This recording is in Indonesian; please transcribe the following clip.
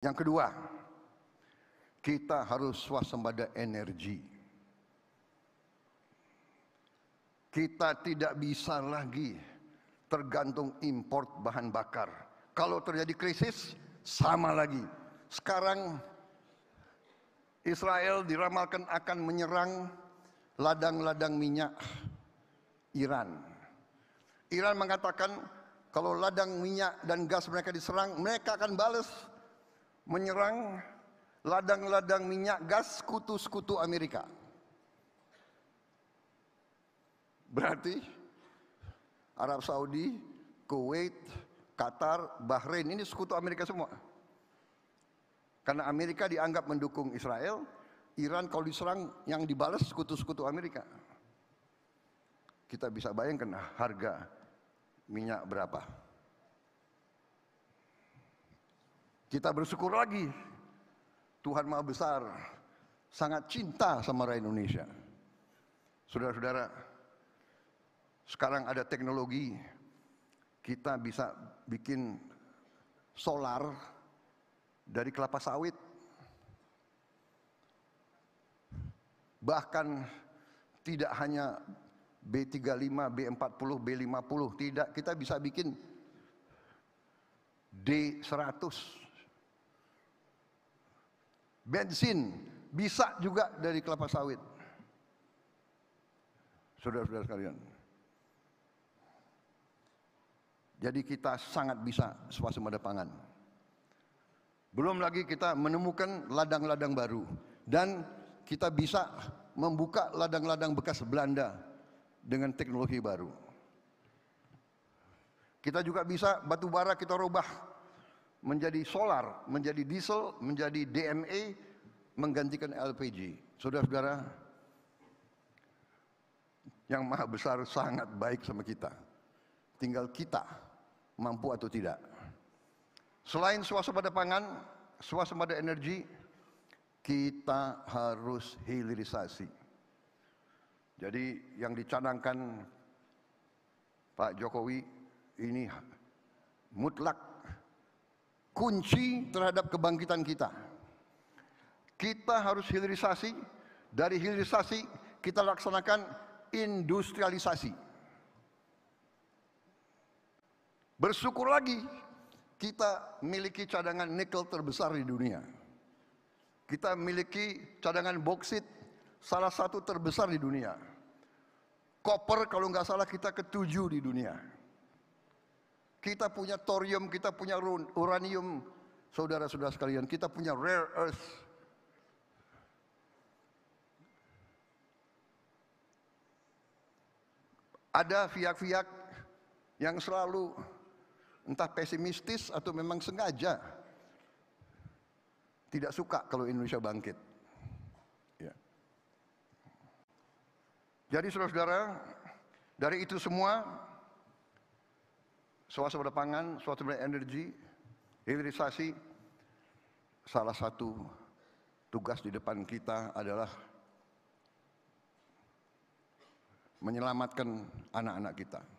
Yang kedua, kita harus swasembada energi. Kita tidak bisa lagi tergantung impor bahan bakar. Kalau terjadi krisis, sama lagi. Sekarang Israel diramalkan akan menyerang ladang-ladang minyak Iran. Iran mengatakan kalau ladang minyak dan gas mereka diserang, mereka akan balas menyerang ladang-ladang minyak gas kutu-sekutu Amerika. Berarti Arab Saudi, Kuwait, Qatar, Bahrain ini sekutu Amerika semua. Karena Amerika dianggap mendukung Israel, Iran kalau diserang yang dibalas sekutu-sekutu Amerika. Kita bisa bayangkan harga minyak berapa. Kita bersyukur lagi. Tuhan Maha Besar sangat cinta sama rakyat Indonesia. Saudara-saudara, sekarang ada teknologi kita bisa bikin solar dari kelapa sawit. Bahkan tidak hanya B35, B40, B50, tidak kita bisa bikin D100 bensin bisa juga dari kelapa sawit. Saudara-saudara sekalian. Jadi kita sangat bisa swasembada pangan. Belum lagi kita menemukan ladang-ladang baru dan kita bisa membuka ladang-ladang bekas Belanda dengan teknologi baru. Kita juga bisa batu bara kita rubah menjadi solar, menjadi diesel, menjadi DME, menggantikan LPG. Saudara-saudara, yang maha besar sangat baik sama kita. Tinggal kita mampu atau tidak. Selain swasembada pangan, swasembada energi, kita harus hilirisasi. Jadi yang dicanangkan Pak Jokowi ini mutlak kunci terhadap kebangkitan kita. Kita harus hilirisasi, dari hilirisasi kita laksanakan industrialisasi. Bersyukur lagi kita miliki cadangan nikel terbesar di dunia. Kita miliki cadangan boksit salah satu terbesar di dunia. Koper kalau nggak salah kita ketujuh di dunia. Kita punya thorium, kita punya uranium. Saudara-saudara sekalian, kita punya rare earth. Ada pihak fiak yang selalu entah pesimistis atau memang sengaja tidak suka kalau Indonesia bangkit. Ya. Jadi saudara-saudara, dari itu semua swasembada pangan, swasembada energi, hilirisasi. Salah satu tugas di depan kita adalah menyelamatkan anak-anak kita.